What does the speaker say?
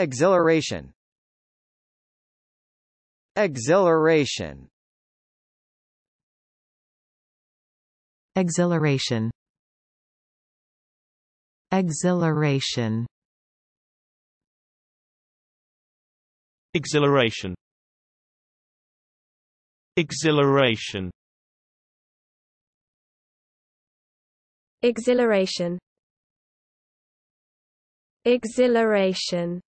Exhilaration Exhilaration Exhilaration Exhilaration Exhilaration Exhilaration Exhilaration Exhilaration